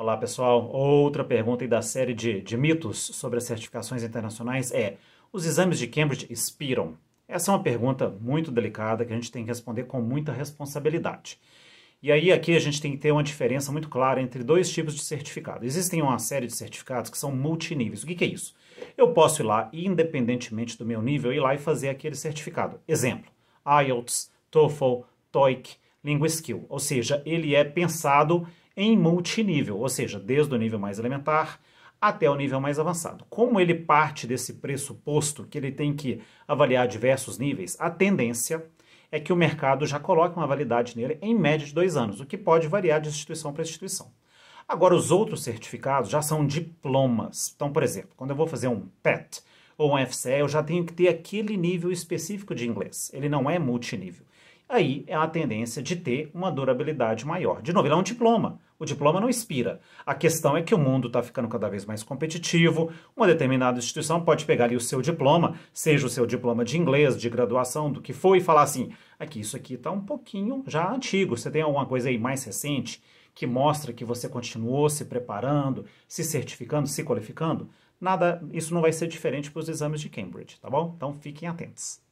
Olá, pessoal. Outra pergunta da série de, de mitos sobre as certificações internacionais é: os exames de Cambridge expiram? Essa é uma pergunta muito delicada que a gente tem que responder com muita responsabilidade. E aí, aqui a gente tem que ter uma diferença muito clara entre dois tipos de certificado. Existem uma série de certificados que são multiníveis. O que, que é isso? Eu posso ir lá, independentemente do meu nível, ir lá e fazer aquele certificado. Exemplo: IELTS, TOEFL, TOEIC, LinguaSkill. Ou seja, ele é pensado em multinível, ou seja, desde o nível mais elementar até o nível mais avançado. Como ele parte desse pressuposto que ele tem que avaliar diversos níveis, a tendência é que o mercado já coloque uma validade nele em média de dois anos, o que pode variar de instituição para instituição. Agora, os outros certificados já são diplomas. Então, por exemplo, quando eu vou fazer um PET ou um FCE, eu já tenho que ter aquele nível específico de inglês. Ele não é multinível aí é a tendência de ter uma durabilidade maior. De novo, ele é um diploma. O diploma não expira. A questão é que o mundo está ficando cada vez mais competitivo. Uma determinada instituição pode pegar ali o seu diploma, seja o seu diploma de inglês, de graduação, do que for, e falar assim: aqui, é isso aqui está um pouquinho já antigo. Você tem alguma coisa aí mais recente que mostra que você continuou se preparando, se certificando, se qualificando? Nada, isso não vai ser diferente para os exames de Cambridge, tá bom? Então fiquem atentos.